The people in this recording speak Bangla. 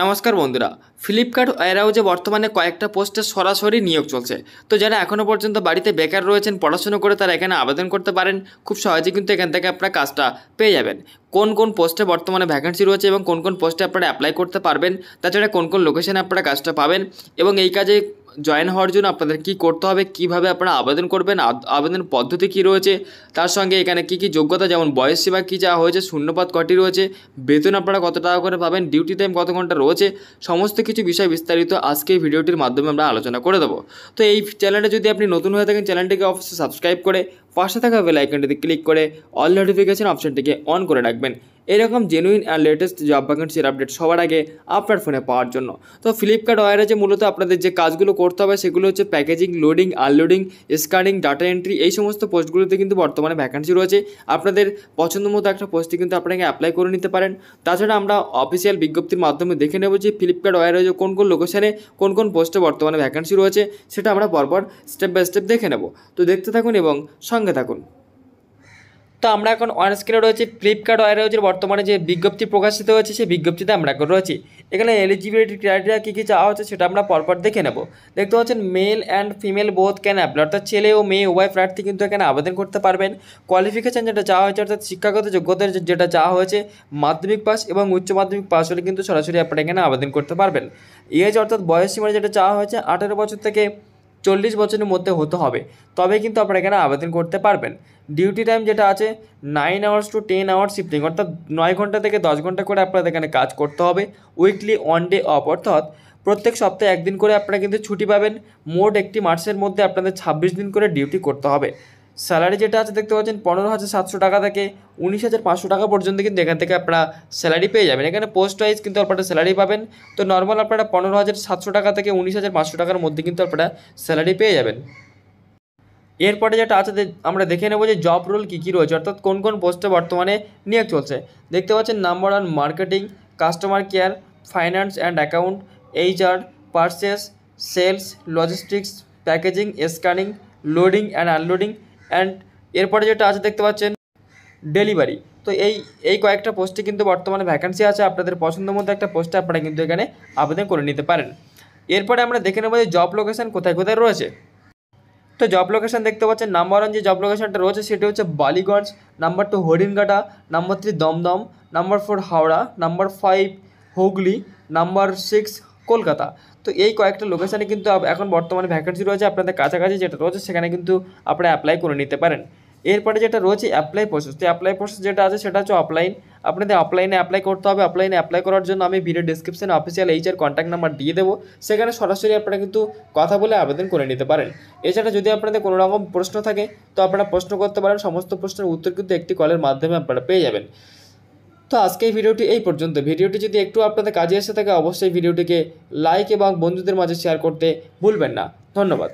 নমস্কার বন্ধুরা ফ্লিপকার্ট যে বর্তমানে কয়েকটা পোস্টে সরাসরি নিয়োগ চলছে তো যারা এখনও পর্যন্ত বাড়িতে বেকার রয়েছেন পড়াশুনো করে তারা এখানে আবেদন করতে পারেন খুব সহজে কিন্তু এখান থেকে আপনার কাজটা পেয়ে যাবেন কোন কোন পোস্টে বর্তমানে ভ্যাকেন্সি রয়েছে এবং কোন কোন পোস্টে আপনারা অ্যাপ্লাই করতে পারবেন তাছাড়া কোন কোন লোকেশানে আপনারা কাজটা পাবেন এবং এই কাজে জয়েন হওয়ার জন্য আপনাদের কি করতে হবে কিভাবে আপনারা আবেদন করবেন আবেদন পদ্ধতি কি রয়েছে তার সঙ্গে এখানে কি কি যোগ্যতা যেমন বয়স সেবা কী যা হয়েছে শূন্যপাত কটি রয়েছে বেতন আপনারা কত টাকা করে পাবেন ডিউটি টাইম কত ঘন্টা রয়েছে সমস্ত কিছু বিষয় বিস্তারিত আজকে এই ভিডিওটির মাধ্যমে আমরা আলোচনা করে দেবো তো এই চ্যানেলটা যদি আপনি নতুন হয়ে থাকেন চ্যানেলটিকে অবশ্যই সাবস্ক্রাইব করে পাশে থাকা বেল আইকনটিতে ক্লিক করে অল নোটিফিকেশন অপশনটিকে অন করে রাখবেন এরকম জেনুইন আর লেটেস্ট জব ভ্যাকেন্সির আপডেট সবার আগে আপনার ফোনে পাওয়ার জন্য তো ফ্লিপকার্ট ওয়ারাজে মূলত আপনাদের যে কাজগুলো করতে হবে সেগুলো হচ্ছে packaging loading unloading scanning data entry এই সমস্ত পোস্টগুলোতে কিন্তু বর্তমানে ভ্যাকেন্সি রয়েছে আপনাদের পছন্দ মতো একটা পোস্টে কিন্তু আপনাকে অ্যাপ্লাই করে নিতে পারেন তাছাড়া আমরা অফিসিয়াল বিজ্ঞপ্তির মাধ্যমে দেখে নেব যে ফ্লিপকার্ট ওয়ারাজে কোন কোন লোকেশানে কোন কোন পোস্টে বর্তমানে ভ্যাকেন্সি রয়েছে সেটা আমরা পরপর স্টেপ বাই স্টেপ দেখে নেব তো দেখতে থাকুন এবং সঙ্গে থাকুন তো আমরা এখন অন স্ক্রিনে রয়েছে ফ্লিপকার্ট রয়েছে বর্তমানে যে বিজ্ঞপ্তি প্রকাশিত হয়েছে সেই বিজ্ঞপ্তিতে আমরা এখন রয়েছি এখানে এলিজিবিলিটি ক্রাইটেরিয়া কী কী চাওয়া হচ্ছে সেটা আমরা পরপর দেখে নেব দেখতে পাচ্ছেন male and female both can apply অর্থাৎ ছেলে ও মেয়ে উভয় প্রার্থী কিন্তু এখানে আবেদন করতে পারবেন কোয়ালিফিকেশান যেটা চাওয়া হয়েছে অর্থাৎ শিক্ষাগত যোগ্যতার যেটা চাওয়া হয়েছে মাধ্যমিক পাস এবং উচ্চ মাধ্যমিক পাস হলে কিন্তু সরাসরি আপনারা এখানে আবেদন করতে পারবেন এজ অর্থাৎ বয়স সীমা যেটা চাওয়া হয়েছে আঠেরো বছর থেকে চল্লিশ বছরের মধ্যে হতে হবে তবে কিন্তু আপনারা এখানে আবেদন করতে পারবেন ডিউটি টাইম যেটা আছে nine hours to ten hours shifting অর্থাৎ নয় ঘন্টা থেকে দশ ঘন্টা করে আপনাদের এখানে কাজ করতে হবে উইকলি ওয়ান ডে অফ অর্থাৎ প্রত্যেক সপ্তাহে একদিন করে আপনারা কিন্তু ছুটি পাবেন মোট একটি মার্চের মধ্যে আপনাদের ছাব্বিশ দিন করে ডিউটি করতে হবে স্যালারি যেটা আছে দেখতে পাচ্ছেন পনেরো হাজার সাতশো টাকা থেকে উনিশ হাজার পাঁচশো টাকা পর্যন্ত কিন্তু এখান থেকে আপনারা স্যালারি পেয়ে যাবেন এখানে পোস্ট ওয়াইজ কিন্তু আপনারা স্যালারি পাবেন তো নর্মাল আপনারা পনেরো হাজার সাতশো টাকা থেকে উনিশ হাজার পাঁচশো টাকার মধ্যে কিন্তু আপনারা স্যালারি পেয়ে যাবেন এরপরে যেটা আছে আমরা দেখে নেব যে জব রোল কী কী রয়েছে অর্থাৎ কোন কোন পোস্টে বর্তমানে নিয়োগ চলছে দেখতে পাচ্ছেন number one marketing customer care finance and account HR purchase sales logistics packaging scanning loading and unloading and এরপরে যেটা আছে দেখতে পাচ্ছেন ডেলিভারি তো এই এই কয়েকটা পোস্টে কিন্তু বর্তমানে ভ্যাকান্সি আছে আপনাদের পছন্দ মতো একটা পোস্টে আপনারা কিন্তু এখানে আবেদন করে নিতে পারেন এরপরে আমরা দেখে নেবো যে জব লোকেশান কোথায় কোথায় রয়েছে তো জব লোকেশান দেখতে পাচ্ছেন নাম্বার ওয়ান যে জব লোকেশানটা রয়েছে সেটি হচ্ছে Ballygunge number two Haringhata number three Dum Dum number four Howrah number five Hooghly number six Kolkata তো এই কয়েকটা লোকেশানে কিন্তু এখন বর্তমানে ভ্যাকেন্সি রয়েছে আপনাদের কাছাকাছি যেটা রয়েছে সেখানে কিন্তু আপনারা অ্যাপ্লাই করে নিতে পারেন এরপরে যেটা রয়েছে অ্যাপ্লাই প্রসেস তো অ্যাপ্লাই প্রসেস যেটা আছে সেটা হচ্ছে অফলাইন আপনাদের অফলাইনে অ্যাপ্লাই করতে হবে অফলাইনে অ্যাপ্লাই করার জন্য আমি ভিডিও ডিসক্রিপশানে অফিসিয়াল এইচআর কন্ট্যাক্ট নাম্বার দিয়ে দেবো সেখানে সরাসরি আপনারা কিন্তু কথা বলে আবেদন করে নিতে পারেন এছাড়া যদি আপনাদের কোনো রকম প্রশ্ন থাকে তো আপনারা প্রশ্ন করতে পারেন সমস্ত প্রশ্নের উত্তর কিন্তু একটি কলের মাধ্যমে আপনারা পেয়ে যাবেন তো আজকে এই ভিডিওটি এই পর্যন্ত ভিডিওটি যদি একটু আপনাদের কাজে এসে থাকে অবশ্যই ভিডিওটিকে লাইক এবং বন্ধুদের মাঝে শেয়ার করতে ভুলবেন না ধন্যবাদ